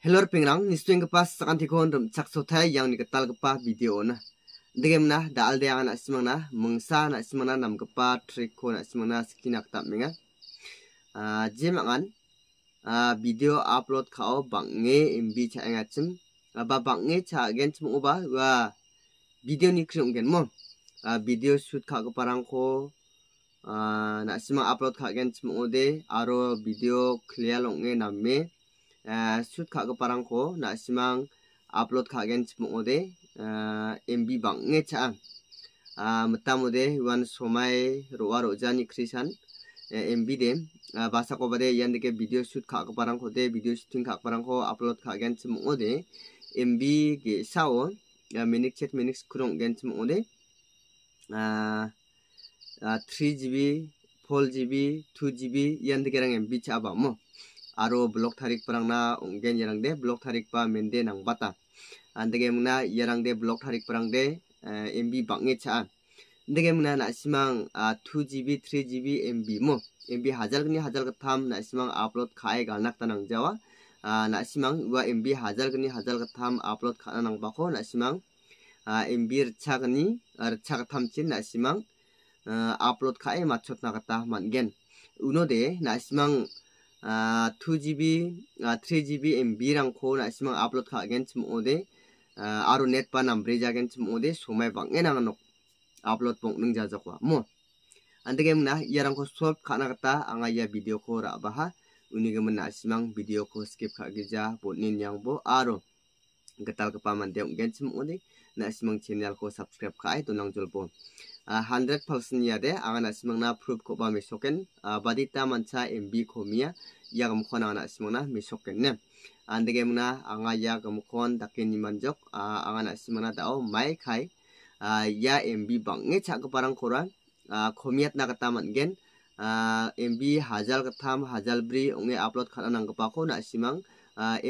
Hello pengrang nisuen kepas sakan tikon rum cak sotai yang ketal kepa video na. Dengan mna da alde yang anak simang na mengsa anak simang na nam kepa triko anak simang na sekinak tak menga. Ah, angan, ah, video upload kau nge imbi cak ah, ba bang nge cak gen cem uba wa video ni kriung gen mo. Video shoot kau keparang ko nak simang upload kau gen cem ude aro video clear nam namme. shoot k a g a parang ko na simang upload khagen chimong ode MB bang nge cha metam ode wan somai roa rojani krisan uh, MB de basa ko bade yan d e video shoot k a g a parang ko de video shooting k a g a parang ko upload khagen c h m o ode MB ge sao minik chat minik kurong gen chimong ode 3GB 4GB 2GB yan deke rang MB cha ba mo aro blok tarik na onggen yarang de blok tarik pa mende nang bata andege muna yarang de blok tarik perang de eh, MB banget cha andege mungna a 2GB ah, 3GB MB mo MB hajar gni hajar katham nasimang upload khae galnak tanang jawa ah, nasimang wa MB hajar gni hajar katham upload khana nang bako nasimang ah, MB rchagni rchagatham chin nasimang upload khae machot nakata mangen uno de nasimang uh, 2GB uh, 3GB MB rang ko na simang upload ka again chum ode uh, aro net pa nam breja again chum ode somai bangen ang nok upload pong nung jajakwa mo ante game na yarang ko swap khana kata anga ya video ko ra baha unige man na simang video ko skip ka geja bonin yang bo aro gatal ka paman de again chum ode na simang channel ko subscribe ka ai tunang jol bo 100 percent यादे आंगा नासिमंगना proof को बा मिसोकेन badi मनसा एम mb को ya यागम खोन आंगा नासिमंगना मिसोकेन ने andege mna anga ya gamkon dakeni manjok anga nasimana tau mai khai ya MB bangne chakparang koran komiat na gen, mangen MB hajal ketam hajal bri onge upload khana nangpa ko nasimang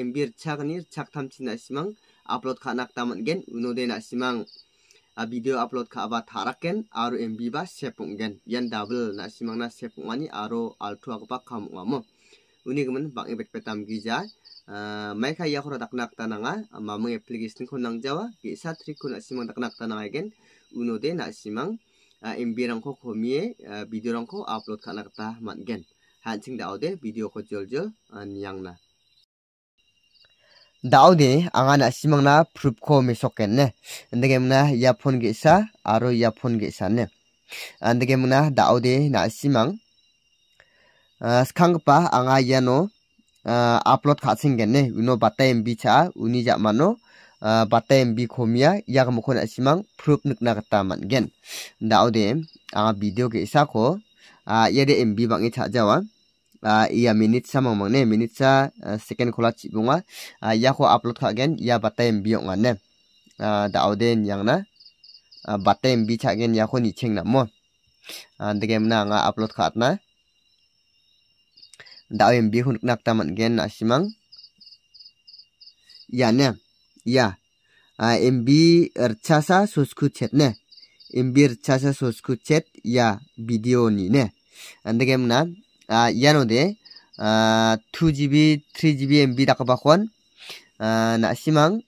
MB rchakni rchaktam china simang upload khana kata gen, unode nasimang video upload ka aba tharakken aro mb ba sepungen yan double na simangna sepungani aro altu akba kamungamo uni gumon bang ebek petam gija maika yakura daknak tananga mamung application ko nangjawa ge sa trick ko na simang daknak tananga gen uno de na simang mb rang ko khomie video rang ko upload ka nakta matgen hanching dao de video ko joljol nyangna daudi angana simangna proof ko misoken ne andege mna e a p h o n e ge sa aro e a p h o n e ge sa ne andege mna daudi na simang skangpa anga yano upload khasingen ne uno bata mb cha uni jamano bata mb khomia yak mukon asimang proof nukna gata mangen daudi anga video ge sa ko y a d e mb bangi cha jawa Ah, iya mong mong ne minit sa ah, second kola ah, ya yako upload ka khagen ya batai mbi ne da auden yangna cha mbi ya yako ni na mo gem na nga upload ka khatna da bi hun nak taman gen simang ya ne ya mb er sa susku ne mb erchasa susku chet ya video ni ne andege mna yanode uh, 2GB 3GB MB dakabakuan uh, na simang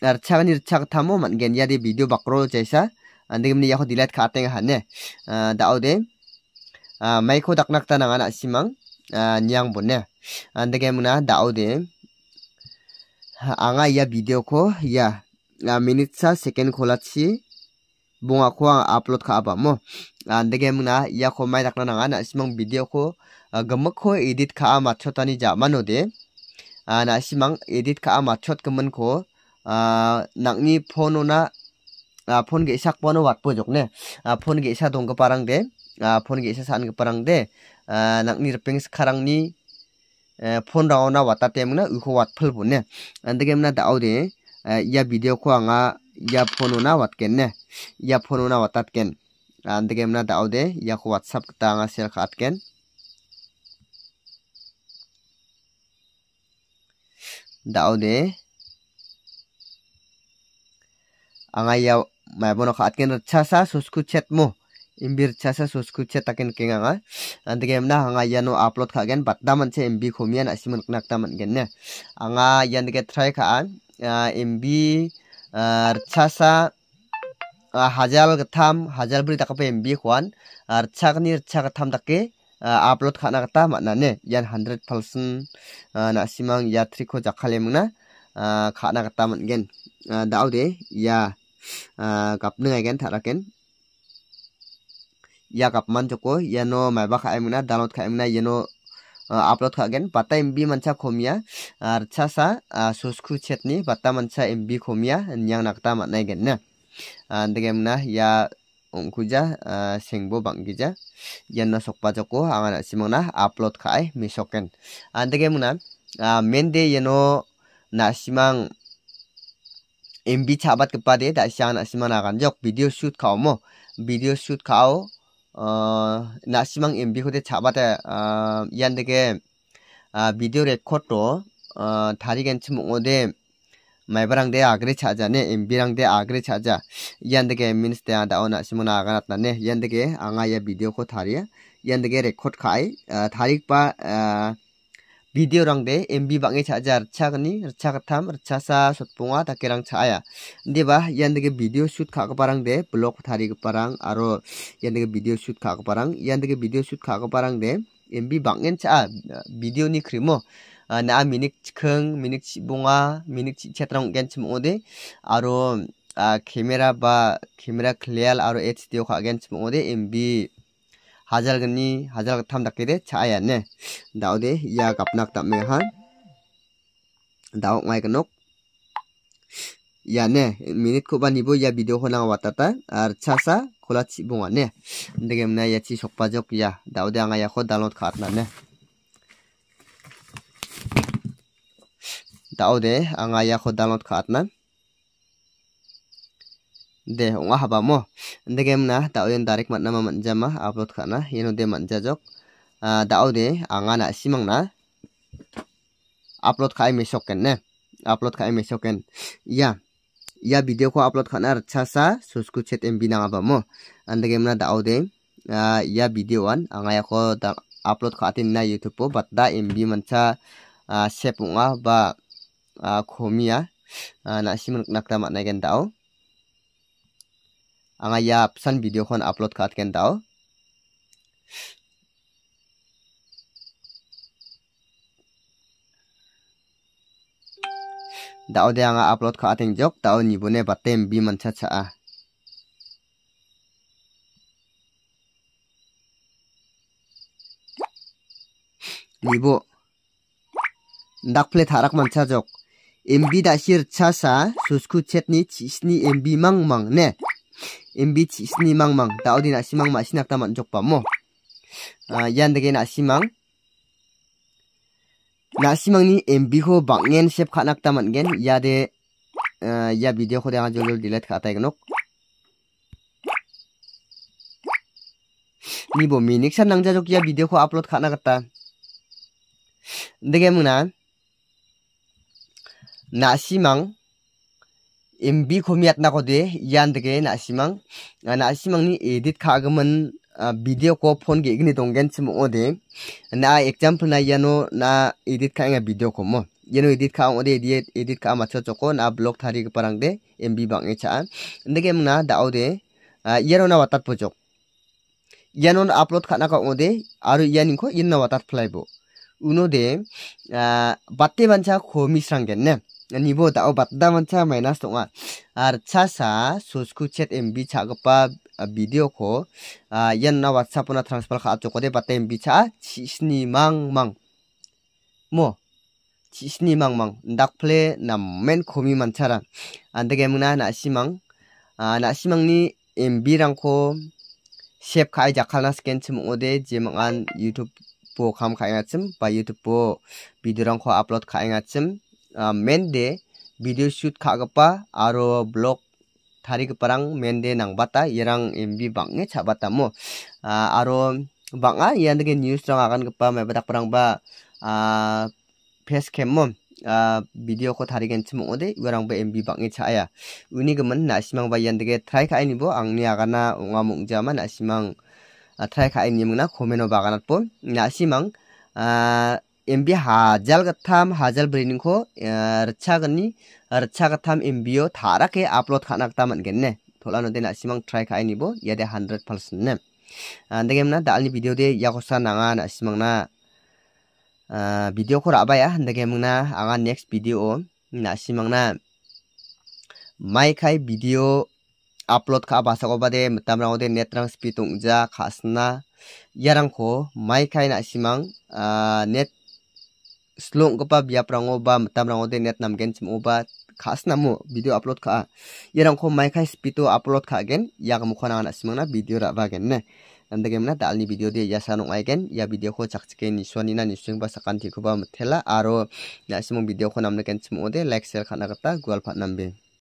archagan irchag tamo mangen yari video bakro jaisa andegim ni yako dilat ka ateng hane uh, daode uh, maiko daknak tananga na simang uh, niyang bonne andegim na daode anga ya video ko ya uh, minutes sa second kolachi bunga kuang upload ka aba mo andege mungna ya ko mai dakna nanga na simang video ko gamak ko edit ka ama chotani ja mano de na simang edit ka ama chot kaman ko nangni phone na phone ge sak pono wat po jokne phone ge sa dong ka parang de phone ge sa san ka parang de nangni rpeng kharang ni phone raona watate mungna u ko wat phul bu ne andege mna da au de ya video ko anga ya phone na wat ken ne na watatken andegemna ya ku whatsapp sel khat ken khatken ode anga ya ken cha sa susku mo imbir sa susku chet takin game na anga no upload bat da man che mb khomian asimun man gen ne anga ge try an mb hajal ketam hajal beri takapa yang bi kuan arca ni arca ketam takke upload kana kata makna ne yan hundred person nak simang ya triko jakal yang mana kana kata mungkin dah ada ya kap neng again tarakan ya kap man joko ya no mabak kaya download kaya mana ya no आप लोग थागेन पत्ता एमबी मनसा खोमिया आर अच्छा सा manca छेतनी पत्ता yang MB खोमिया नियांग नाकता मनायगेन ना अंदगे मना ya ongkuja sengbo bangkija yanna sokpa joko anga simona upload kai misoken andege muna mende yeno nasimang MB chabat kepade, tak siang nasimana kan jok video shoot kau mo video shoot kau 어, 나시망 MB 후대 잡아다 어, 이한되게 아, 비디오 레코드 어, 다리겐츠 몽오데 말바랑대 아그레 찾아네 MB랑대 아그레 찾아 이한되게 민스테 아다 오나 시모나 아가났다네 이한되게 앙아야 비디오 코 다리야 이한되게 레코드 카이 아, 어, 다릭바 아, 어, 미디어랑데 MB방에 자자 르차그니 르차그탐 르차사 솥봉아 다케랑 차야 근데바 이안데게 미디어 슛 가고바랑데 블록 다리그바랑 아로 이안데게 미디어 슛 가고바랑 이안데게 미디어 슛 가고바랑데 MB방엔 차 미디어니 크리모 아, 나 미닉 큰 미닉 봉아 미닉 치트랑 겐침 오데 아로 아 카메라 바 카메라 클리알 아로 HD오 가겐침 오데 MB Hajar ya ne dau de ya nak da·ode ia gapnak dau ngai kanok ya ne minit ko bani bo ia ya video ho wata watata ar sa khola chi bunga ne ndege mna ia ya chi pa jok dau de anga ya ko download na ne de anga ya ko download na de onga haba mo inde game na da oyen direct matna ma manjama upload na yeno de manjajok da ah, ode anga na simang na upload khai me soken ne upload khai me soken ya ya video ko upload na acha sa susku chet mb na ba mo inde game na da ya video an anga ya ko da upload khatin na youtube po bat da mb mancha ah, sepunga ba ah, khomia ya. na simang nakta matna gen dao anga ya pisan video kon upload khat ken tao dao de anga upload kha ateng jok tao ah. ni bune batem bi man cha cha a nibo dak ple man cha jok mb da sir cha sa ni chetni chisni mb mang mang ne imbit si sini mang mang tau di nak simang mak nak tamat jok pamo yan dege nasi mang nak mang ni MB ho bangen sep nak tamat gen ya de ya video ko de jolol dilat khata ignok ni bo minik san nangja jok ya video ko upload khana ta dege muna nasi mang MB খমিয়াত না কদে ইয়ান থেকে নাসিমাং নাসিমাং নি edit খাগমন video ক ফোন গে ইগনি দংগেন সিম ওদে না এক্সাম্পল না ইয়ানো না এডিট খাং ভিডিও ক ম ইয়ানো এডিট খাং ওদে এডিট এডিট খা মাছ চকো না ব্লক থারি পারাং দে এমবি বাং এ চা নেগে মনা দাও দে ইয়ানো না ওয়াতাত পজক ইয়ানো আপলোড খানা কা ওদে আর ইয়ানিং ক ইন না ওয়াতাত ফ্লাইবো উনো দে বাতে বানচা খমিস্রাং গেন না obat da o batda mancha minus ong·a ar chasa sosku chat MB cha·gipa video ko yan na WhatsApp puna transfer kode bata MB cha chisni mang mang mo chisni mang mang na men na nammen komi mancharan andegemna mang ni MB rangko save kai na scan mang an YouTube po kam khaingachim ba YouTube po video ko upload khaingachim mende video shoot khagapa aro blog tarigiparang mende nang bata, irang MB bata mo aro bang a yang dengan news akan rang agangipa perang ba face cam mo video ko tari ode yerang ba MB bangne chaaya uni nasi nasimang ba iya dengan try ini bo ang ni angni agana jaman mungjama nasimang try khaini mungna comment ba nasi nasimang hajal MB हाजल गथाम हाजल rcha को रक्षा गनी रक्षा गथाम एमबीओ थारा के अपलोड खाना गता मनगेन ने थोला नोदे नासिमांग ट्राई खाय निबो यादे 100% ने andegem na dalni video de yakosa nanga simang na video ko raba ya ande na aga next video simang na mai kai video upload ka basa ko bade mutam rango de net rang speed ungja khasna yarang ko mai kai simang net slunggipa ya biaprango ba mitamrango de net namgen khas namu video upload ka·a ya iarangko maikai spito upload gen, ka·agen ia gimoko nanga nasimangna bidio gen ne nandagemna dal-ni video de yasa nong·aigen ia ya bidioko jakchike nisuanina nisungba sakantikoba mitela aro video bidioko namnagen chimo de like share ka·na gita gual patnambe